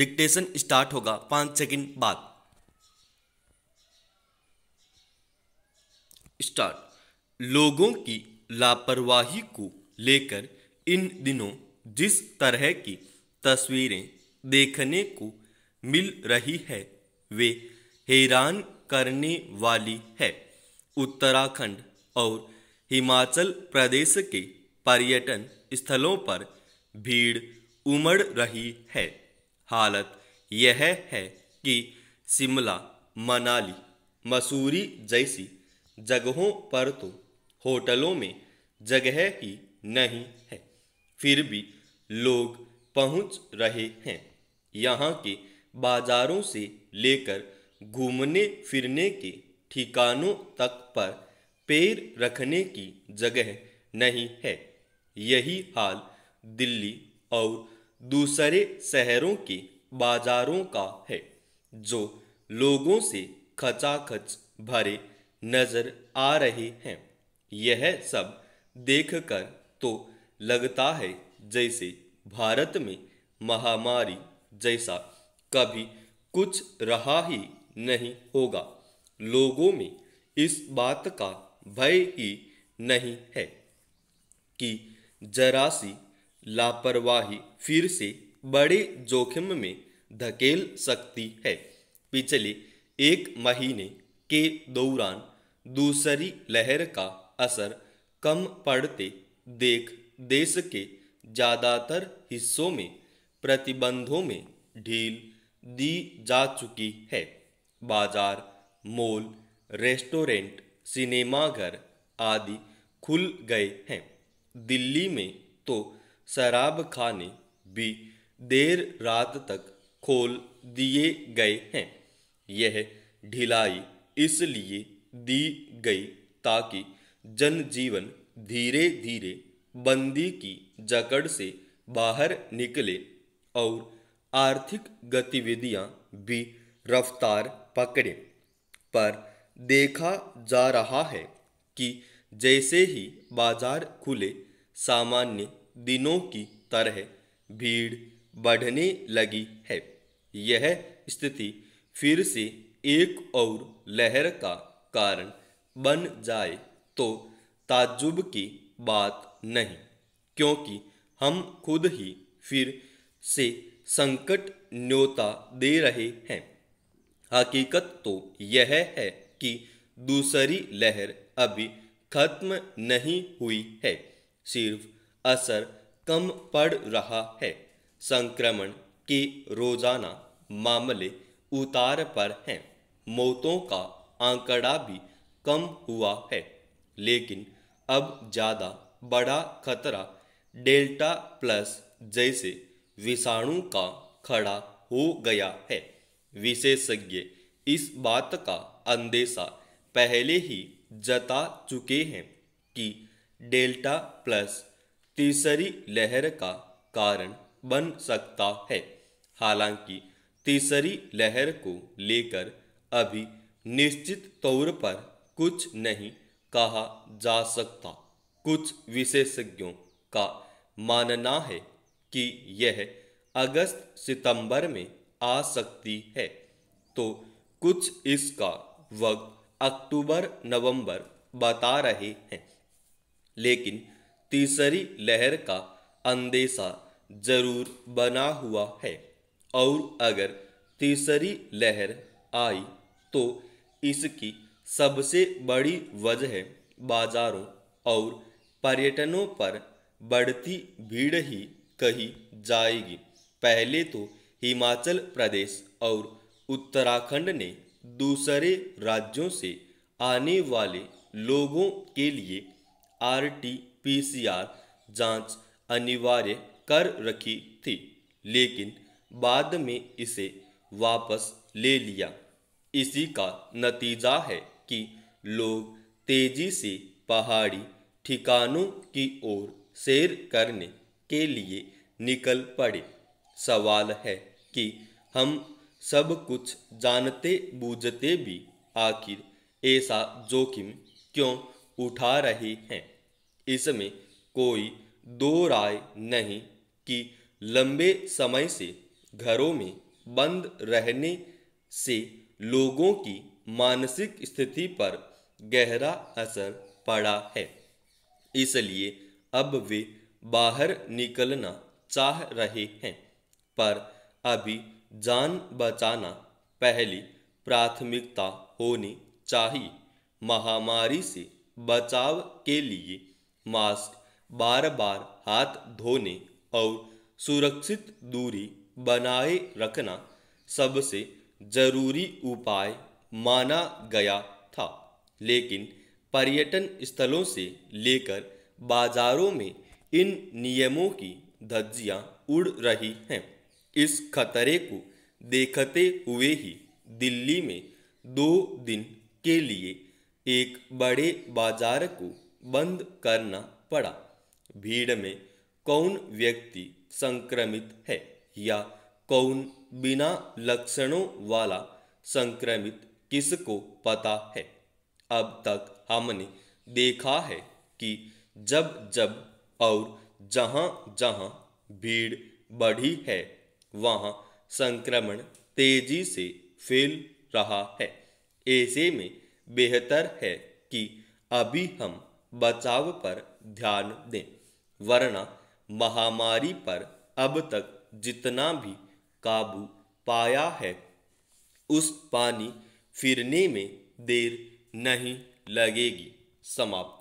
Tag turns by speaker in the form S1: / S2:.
S1: dictation start होगा पाँच second बाद स्टार्ट लोगों की लापरवाही को लेकर इन दिनों जिस तरह की तस्वीरें देखने को मिल रही है वे हैरान करने वाली है उत्तराखंड और हिमाचल प्रदेश के पर्यटन स्थलों पर भीड़ उमड़ रही है हालत यह है कि शिमला मनाली मसूरी जैसी जगहों पर तो होटलों में जगह ही नहीं है फिर भी लोग पहुंच रहे हैं यहाँ के बाजारों से लेकर घूमने फिरने के ठिकानों तक पर पैर रखने की जगह नहीं है यही हाल दिल्ली और दूसरे शहरों के बाजारों का है जो लोगों से खचाखच भरे नजर आ रहे हैं यह सब देखकर तो लगता है जैसे भारत में महामारी जैसा कभी कुछ रहा ही नहीं होगा लोगों में इस बात का भय ही नहीं है कि जरासी लापरवाही फिर से बड़े जोखिम में धकेल सकती है पिछले एक महीने के दौरान दूसरी लहर का असर कम पड़ते देख देश के ज़्यादातर हिस्सों में प्रतिबंधों में ढील दी जा चुकी है बाजार मॉल रेस्टोरेंट सिनेमाघर आदि खुल गए हैं दिल्ली में तो शराब खाने भी देर रात तक खोल दिए गए हैं यह ढिलाई इसलिए दी गई ताकि जनजीवन धीरे धीरे बंदी की जकड़ से बाहर निकले और आर्थिक गतिविधियां भी रफ्तार पकड़े पर देखा जा रहा है कि जैसे ही बाजार खुले सामान्य दिनों की तरह भीड़ बढ़ने लगी है यह स्थिति फिर से एक और लहर का कारण बन जाए तो ताज्जुब की बात नहीं क्योंकि हम खुद ही फिर से संकट न्योता दे रहे हैं हकीकत तो यह है कि दूसरी लहर अभी खत्म नहीं हुई है सिर्फ असर कम पड़ रहा है संक्रमण के रोजाना मामले उतार पर हैं मौतों का आंकड़ा भी कम हुआ है लेकिन अब ज़्यादा बड़ा खतरा डेल्टा प्लस जैसे विषाणु का खड़ा हो गया है विशेषज्ञ इस बात का अंदेशा पहले ही जता चुके हैं कि डेल्टा प्लस तीसरी लहर का कारण बन सकता है हालांकि तीसरी लहर को लेकर अभी निश्चित तौर पर कुछ नहीं कहा जा सकता कुछ विशेषज्ञों का मानना है कि यह अगस्त सितंबर में आ सकती है तो कुछ इसका वक्त अक्टूबर नवंबर बता रहे हैं लेकिन तीसरी लहर का अंदेशा जरूर बना हुआ है और अगर तीसरी लहर आई तो इसकी सबसे बड़ी वजह बाजारों और पर्यटनों पर बढ़ती भीड़ ही कही जाएगी पहले तो हिमाचल प्रदेश और उत्तराखंड ने दूसरे राज्यों से आने वाले लोगों के लिए आर टी पीसीआर जांच अनिवार्य कर रखी थी लेकिन बाद में इसे वापस ले लिया इसी का नतीजा है कि लोग तेजी से पहाड़ी ठिकानों की ओर सैर करने के लिए निकल पड़े सवाल है कि हम सब कुछ जानते बूझते भी आखिर ऐसा जोखिम क्यों उठा रहे हैं इसमें कोई दो राय नहीं कि लंबे समय से घरों में बंद रहने से लोगों की मानसिक स्थिति पर गहरा असर पड़ा है इसलिए अब वे बाहर निकलना चाह रहे हैं पर अभी जान बचाना पहली प्राथमिकता होनी चाहिए महामारी से बचाव के लिए मास्क बार बार हाथ धोने और सुरक्षित दूरी बनाए रखना सबसे जरूरी उपाय माना गया था लेकिन पर्यटन स्थलों से लेकर बाजारों में इन नियमों की धज्जियां उड़ रही हैं इस खतरे को देखते हुए ही दिल्ली में दो दिन के लिए एक बड़े बाजार को बंद करना पड़ा भीड़ में कौन व्यक्ति संक्रमित है या कौन बिना लक्षणों वाला संक्रमित किसको पता है अब तक हमने देखा है कि जब जब और जहाँ जहाँ भीड़ बढ़ी है वहाँ संक्रमण तेजी से फैल रहा है ऐसे में बेहतर है कि अभी हम बचाव पर ध्यान दें वरना महामारी पर अब तक जितना भी काबू पाया है उस पानी फिरने में देर नहीं लगेगी समाप्त